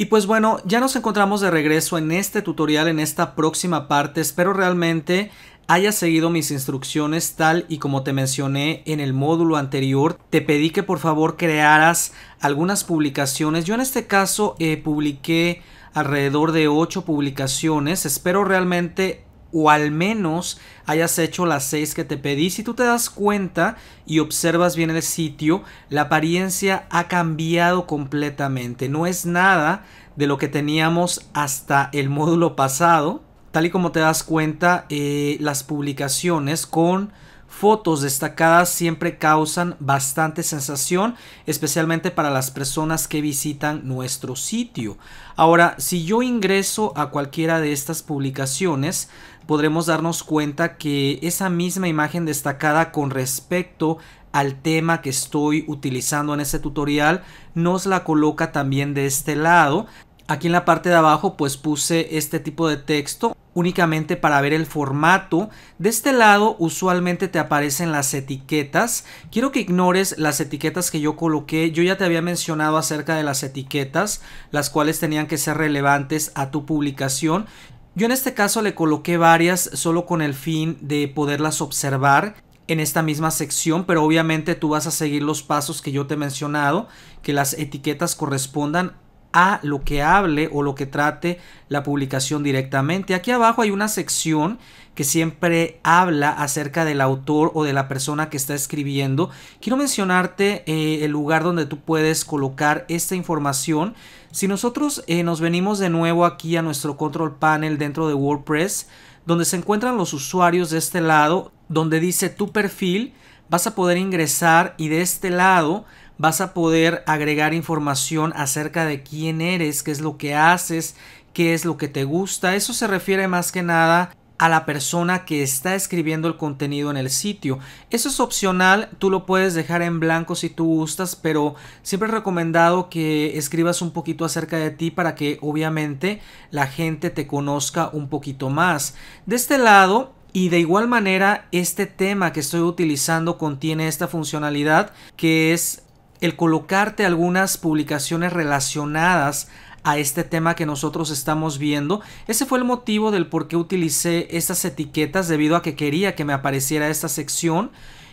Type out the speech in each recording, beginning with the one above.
Y pues bueno, ya nos encontramos de regreso en este tutorial, en esta próxima parte. Espero realmente hayas seguido mis instrucciones tal y como te mencioné en el módulo anterior. Te pedí que por favor crearas algunas publicaciones. Yo en este caso eh, publiqué alrededor de 8 publicaciones. Espero realmente o al menos hayas hecho las seis que te pedí. Si tú te das cuenta y observas bien el sitio, la apariencia ha cambiado completamente. No es nada de lo que teníamos hasta el módulo pasado. Tal y como te das cuenta, eh, las publicaciones con fotos destacadas siempre causan bastante sensación, especialmente para las personas que visitan nuestro sitio. Ahora, si yo ingreso a cualquiera de estas publicaciones, podremos darnos cuenta que esa misma imagen destacada con respecto al tema que estoy utilizando en este tutorial nos la coloca también de este lado aquí en la parte de abajo pues puse este tipo de texto únicamente para ver el formato. De este lado usualmente te aparecen las etiquetas. Quiero que ignores las etiquetas que yo coloqué. Yo ya te había mencionado acerca de las etiquetas, las cuales tenían que ser relevantes a tu publicación. Yo en este caso le coloqué varias solo con el fin de poderlas observar en esta misma sección, pero obviamente tú vas a seguir los pasos que yo te he mencionado, que las etiquetas correspondan a lo que hable o lo que trate la publicación directamente. Aquí abajo hay una sección que siempre habla acerca del autor o de la persona que está escribiendo. Quiero mencionarte eh, el lugar donde tú puedes colocar esta información. Si nosotros eh, nos venimos de nuevo aquí a nuestro control panel dentro de WordPress, donde se encuentran los usuarios de este lado, donde dice tu perfil, vas a poder ingresar y de este lado vas a poder agregar información acerca de quién eres, qué es lo que haces, qué es lo que te gusta. Eso se refiere más que nada a la persona que está escribiendo el contenido en el sitio. Eso es opcional, tú lo puedes dejar en blanco si tú gustas, pero siempre recomendado que escribas un poquito acerca de ti para que obviamente la gente te conozca un poquito más. De este lado, y de igual manera, este tema que estoy utilizando contiene esta funcionalidad que es el colocarte algunas publicaciones relacionadas a este tema que nosotros estamos viendo. Ese fue el motivo del por qué utilicé estas etiquetas debido a que quería que me apareciera esta sección.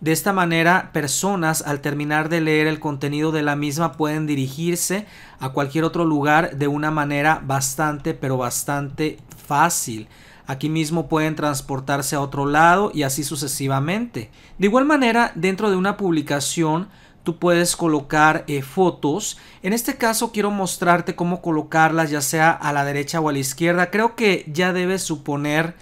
De esta manera, personas al terminar de leer el contenido de la misma pueden dirigirse a cualquier otro lugar de una manera bastante, pero bastante fácil. Aquí mismo pueden transportarse a otro lado y así sucesivamente. De igual manera, dentro de una publicación, tú puedes colocar eh, fotos. En este caso quiero mostrarte cómo colocarlas ya sea a la derecha o a la izquierda. Creo que ya debes suponer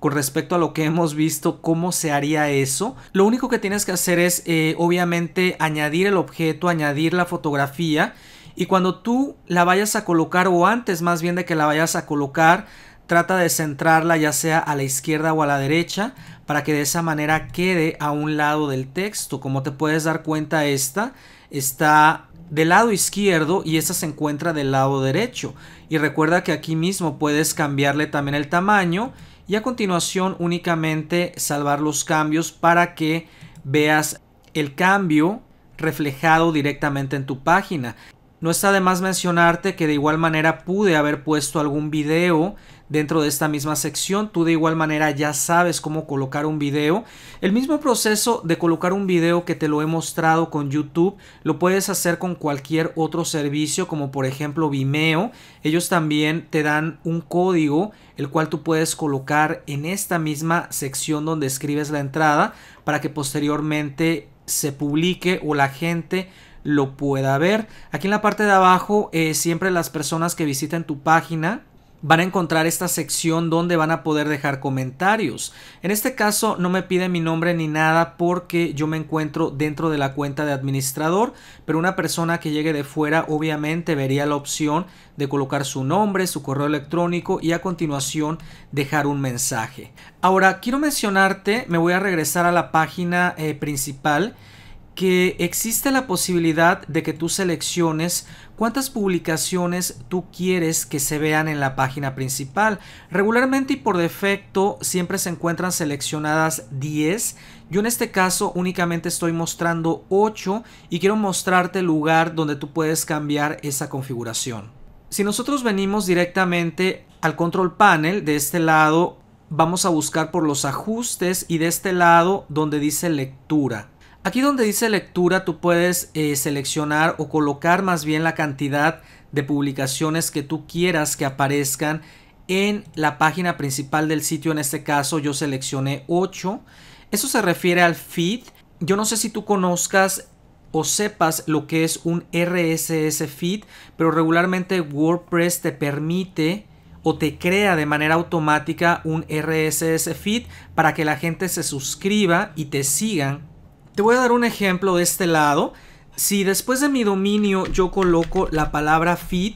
con respecto a lo que hemos visto cómo se haría eso. Lo único que tienes que hacer es eh, obviamente añadir el objeto, añadir la fotografía y cuando tú la vayas a colocar o antes más bien de que la vayas a colocar trata de centrarla ya sea a la izquierda o a la derecha para que de esa manera quede a un lado del texto. Como te puedes dar cuenta, esta está del lado izquierdo y esta se encuentra del lado derecho. Y recuerda que aquí mismo puedes cambiarle también el tamaño y a continuación únicamente salvar los cambios para que veas el cambio reflejado directamente en tu página. No está de más mencionarte que de igual manera pude haber puesto algún video dentro de esta misma sección. Tú de igual manera ya sabes cómo colocar un video. El mismo proceso de colocar un video que te lo he mostrado con YouTube lo puedes hacer con cualquier otro servicio como por ejemplo Vimeo. Ellos también te dan un código el cual tú puedes colocar en esta misma sección donde escribes la entrada para que posteriormente se publique o la gente lo pueda ver. Aquí en la parte de abajo eh, siempre las personas que visiten tu página van a encontrar esta sección donde van a poder dejar comentarios. En este caso no me pide mi nombre ni nada porque yo me encuentro dentro de la cuenta de administrador, pero una persona que llegue de fuera obviamente vería la opción de colocar su nombre, su correo electrónico y a continuación dejar un mensaje. Ahora quiero mencionarte, me voy a regresar a la página eh, principal que existe la posibilidad de que tú selecciones cuántas publicaciones tú quieres que se vean en la página principal. Regularmente y por defecto siempre se encuentran seleccionadas 10. Yo en este caso únicamente estoy mostrando 8 y quiero mostrarte el lugar donde tú puedes cambiar esa configuración. Si nosotros venimos directamente al control panel de este lado, vamos a buscar por los ajustes y de este lado donde dice lectura. Aquí donde dice lectura tú puedes eh, seleccionar o colocar más bien la cantidad de publicaciones que tú quieras que aparezcan en la página principal del sitio. En este caso yo seleccioné 8. Eso se refiere al feed. Yo no sé si tú conozcas o sepas lo que es un RSS feed, pero regularmente WordPress te permite o te crea de manera automática un RSS feed para que la gente se suscriba y te sigan te voy a dar un ejemplo de este lado. Si después de mi dominio yo coloco la palabra feed,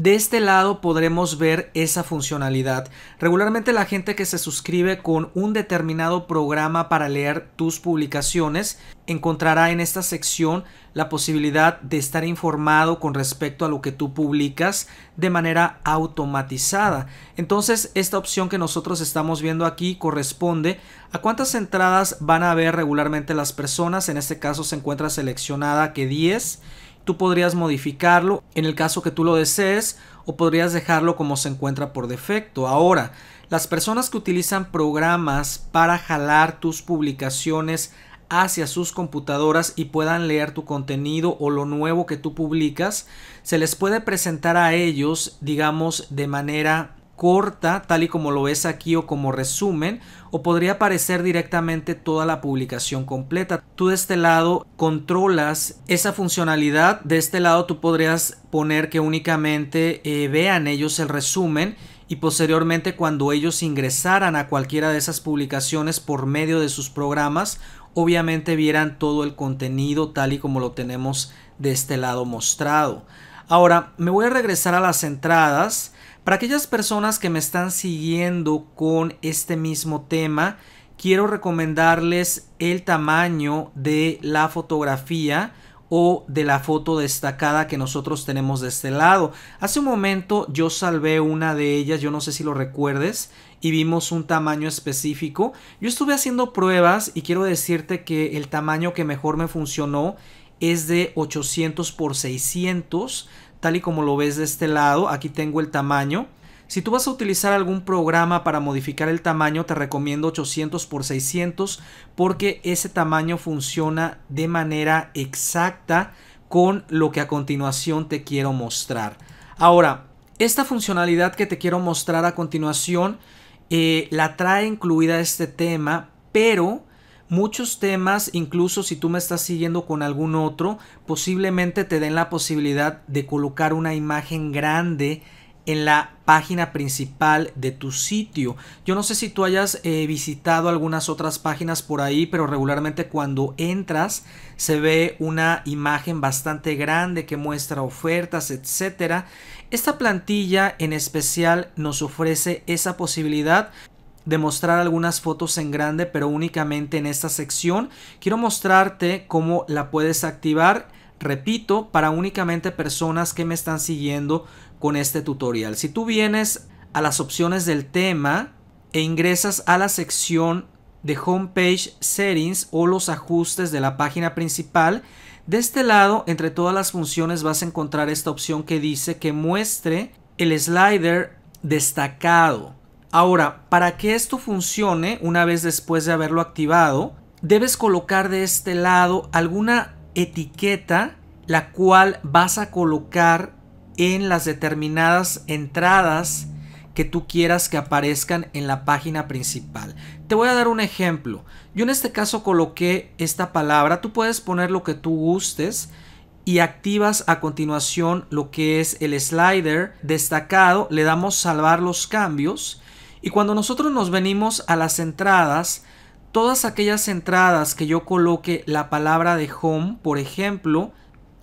de este lado podremos ver esa funcionalidad. Regularmente la gente que se suscribe con un determinado programa para leer tus publicaciones encontrará en esta sección la posibilidad de estar informado con respecto a lo que tú publicas de manera automatizada. Entonces esta opción que nosotros estamos viendo aquí corresponde a cuántas entradas van a ver regularmente las personas. En este caso se encuentra seleccionada que 10 Tú podrías modificarlo en el caso que tú lo desees o podrías dejarlo como se encuentra por defecto. Ahora, las personas que utilizan programas para jalar tus publicaciones hacia sus computadoras y puedan leer tu contenido o lo nuevo que tú publicas, se les puede presentar a ellos, digamos, de manera corta, tal y como lo ves aquí o como resumen, o podría aparecer directamente toda la publicación completa. Tú de este lado controlas esa funcionalidad, de este lado tú podrías poner que únicamente eh, vean ellos el resumen y posteriormente cuando ellos ingresaran a cualquiera de esas publicaciones por medio de sus programas, obviamente vieran todo el contenido tal y como lo tenemos de este lado mostrado. Ahora, me voy a regresar a las entradas para aquellas personas que me están siguiendo con este mismo tema, quiero recomendarles el tamaño de la fotografía o de la foto destacada que nosotros tenemos de este lado. Hace un momento yo salvé una de ellas, yo no sé si lo recuerdes, y vimos un tamaño específico. Yo estuve haciendo pruebas y quiero decirte que el tamaño que mejor me funcionó es de 800 x 600 tal y como lo ves de este lado, aquí tengo el tamaño. Si tú vas a utilizar algún programa para modificar el tamaño, te recomiendo 800 por 600 porque ese tamaño funciona de manera exacta con lo que a continuación te quiero mostrar. Ahora, esta funcionalidad que te quiero mostrar a continuación eh, la trae incluida este tema, pero muchos temas, incluso si tú me estás siguiendo con algún otro, posiblemente te den la posibilidad de colocar una imagen grande en la página principal de tu sitio. Yo no sé si tú hayas eh, visitado algunas otras páginas por ahí, pero regularmente cuando entras se ve una imagen bastante grande que muestra ofertas, etcétera. Esta plantilla en especial nos ofrece esa posibilidad de mostrar algunas fotos en grande, pero únicamente en esta sección. Quiero mostrarte cómo la puedes activar, repito, para únicamente personas que me están siguiendo con este tutorial. Si tú vienes a las opciones del tema e ingresas a la sección de Homepage Settings o los ajustes de la página principal, de este lado, entre todas las funciones, vas a encontrar esta opción que dice que muestre el slider destacado. Ahora, para que esto funcione una vez después de haberlo activado, debes colocar de este lado alguna etiqueta la cual vas a colocar en las determinadas entradas que tú quieras que aparezcan en la página principal. Te voy a dar un ejemplo. Yo en este caso coloqué esta palabra. Tú puedes poner lo que tú gustes y activas a continuación lo que es el slider destacado. Le damos salvar los cambios y cuando nosotros nos venimos a las entradas, todas aquellas entradas que yo coloque la palabra de home, por ejemplo,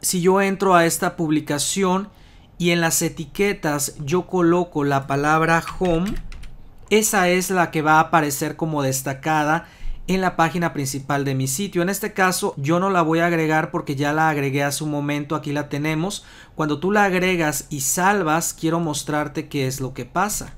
si yo entro a esta publicación y en las etiquetas yo coloco la palabra home, esa es la que va a aparecer como destacada en la página principal de mi sitio. En este caso yo no la voy a agregar porque ya la agregué hace un momento, aquí la tenemos. Cuando tú la agregas y salvas, quiero mostrarte qué es lo que pasa.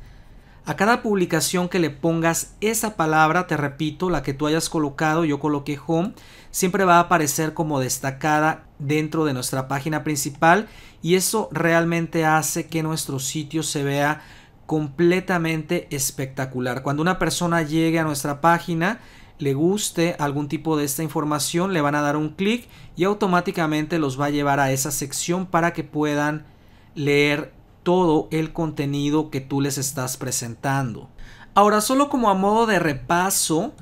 A cada publicación que le pongas esa palabra, te repito, la que tú hayas colocado, yo coloqué home, siempre va a aparecer como destacada dentro de nuestra página principal y eso realmente hace que nuestro sitio se vea completamente espectacular. Cuando una persona llegue a nuestra página, le guste algún tipo de esta información, le van a dar un clic y automáticamente los va a llevar a esa sección para que puedan leer todo el contenido que tú les estás presentando. Ahora, solo como a modo de repaso,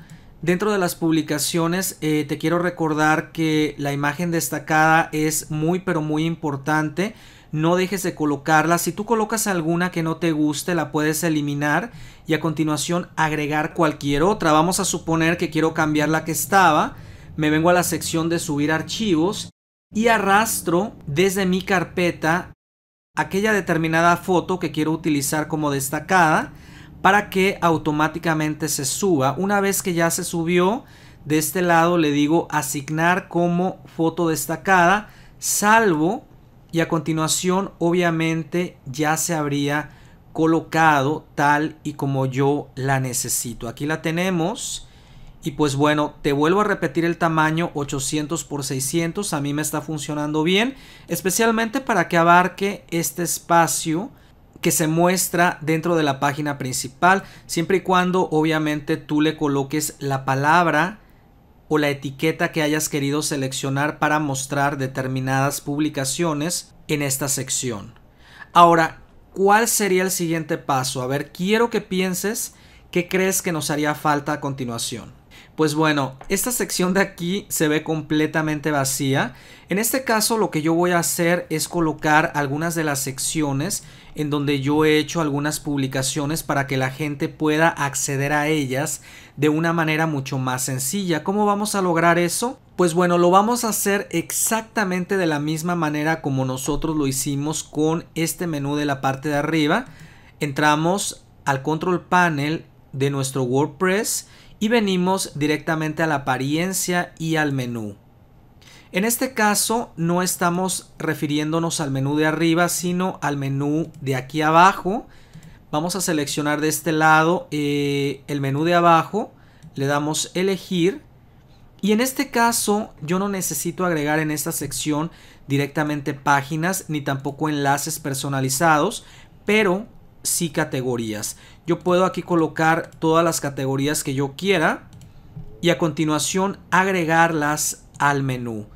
dentro de las publicaciones eh, te quiero recordar que la imagen destacada es muy pero muy importante. No dejes de colocarla. Si tú colocas alguna que no te guste, la puedes eliminar y a continuación agregar cualquier otra. Vamos a suponer que quiero cambiar la que estaba. Me vengo a la sección de subir archivos y arrastro desde mi carpeta aquella determinada foto que quiero utilizar como destacada para que automáticamente se suba. Una vez que ya se subió, de este lado le digo asignar como foto destacada, salvo y a continuación obviamente ya se habría colocado tal y como yo la necesito. Aquí la tenemos y pues bueno, te vuelvo a repetir el tamaño 800 por 600, a mí me está funcionando bien, especialmente para que abarque este espacio que se muestra dentro de la página principal, siempre y cuando obviamente tú le coloques la palabra o la etiqueta que hayas querido seleccionar para mostrar determinadas publicaciones en esta sección. Ahora, ¿cuál sería el siguiente paso? A ver, quiero que pienses qué crees que nos haría falta a continuación. Pues bueno, esta sección de aquí se ve completamente vacía. En este caso lo que yo voy a hacer es colocar algunas de las secciones en donde yo he hecho algunas publicaciones para que la gente pueda acceder a ellas de una manera mucho más sencilla. ¿Cómo vamos a lograr eso? Pues bueno, lo vamos a hacer exactamente de la misma manera como nosotros lo hicimos con este menú de la parte de arriba. Entramos al control panel de nuestro WordPress y venimos directamente a la apariencia y al menú. En este caso no estamos refiriéndonos al menú de arriba, sino al menú de aquí abajo. Vamos a seleccionar de este lado eh, el menú de abajo, le damos elegir y en este caso yo no necesito agregar en esta sección directamente páginas ni tampoco enlaces personalizados, pero si categorías. Yo puedo aquí colocar todas las categorías que yo quiera y a continuación agregarlas al menú.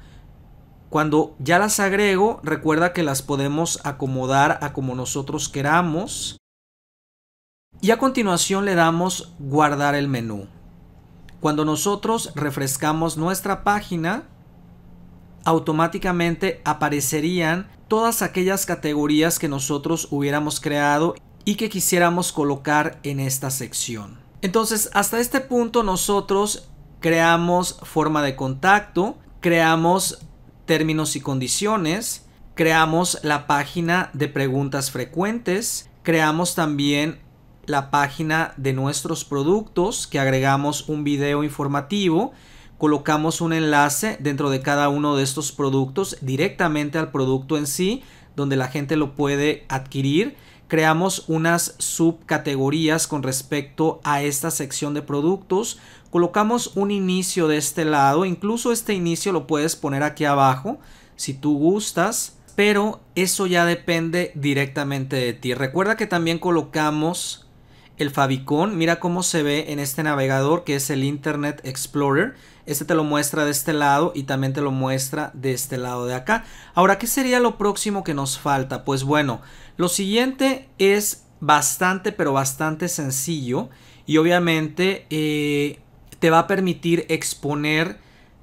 Cuando ya las agrego, recuerda que las podemos acomodar a como nosotros queramos. Y a continuación le damos guardar el menú. Cuando nosotros refrescamos nuestra página, automáticamente aparecerían todas aquellas categorías que nosotros hubiéramos creado y que quisiéramos colocar en esta sección. Entonces hasta este punto nosotros creamos forma de contacto, creamos términos y condiciones, creamos la página de preguntas frecuentes, creamos también la página de nuestros productos que agregamos un video informativo, colocamos un enlace dentro de cada uno de estos productos directamente al producto en sí, donde la gente lo puede adquirir creamos unas subcategorías con respecto a esta sección de productos. Colocamos un inicio de este lado, incluso este inicio lo puedes poner aquí abajo si tú gustas, pero eso ya depende directamente de ti. Recuerda que también colocamos el favicon, mira cómo se ve en este navegador que es el Internet Explorer. Este te lo muestra de este lado y también te lo muestra de este lado de acá. Ahora, ¿qué sería lo próximo que nos falta? Pues bueno, lo siguiente es bastante, pero bastante sencillo. Y obviamente eh, te va a permitir exponer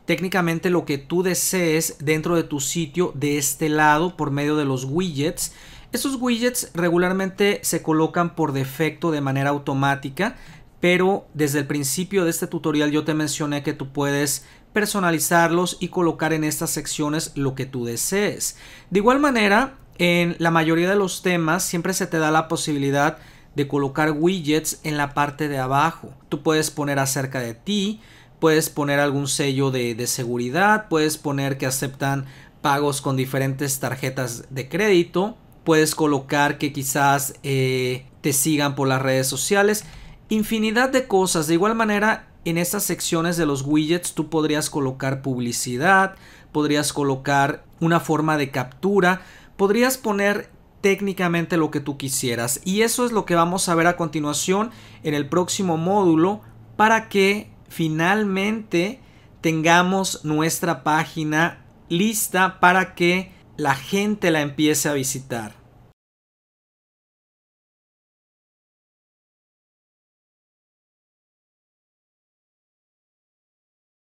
técnicamente lo que tú desees dentro de tu sitio de este lado por medio de los widgets. Esos widgets regularmente se colocan por defecto de manera automática pero desde el principio de este tutorial yo te mencioné que tú puedes personalizarlos y colocar en estas secciones lo que tú desees. De igual manera, en la mayoría de los temas siempre se te da la posibilidad de colocar widgets en la parte de abajo. Tú puedes poner acerca de ti, puedes poner algún sello de, seguridad, puedes poner que aceptan pagos con diferentes tarjetas de crédito, puedes colocar que quizás eh, te sigan por las redes sociales Infinidad de cosas. De igual manera, en estas secciones de los widgets tú podrías colocar publicidad, podrías colocar una forma de captura, podrías poner técnicamente lo que tú quisieras. Y eso es lo que vamos a ver a continuación en el próximo módulo para que finalmente tengamos nuestra página lista para que la gente la empiece a visitar.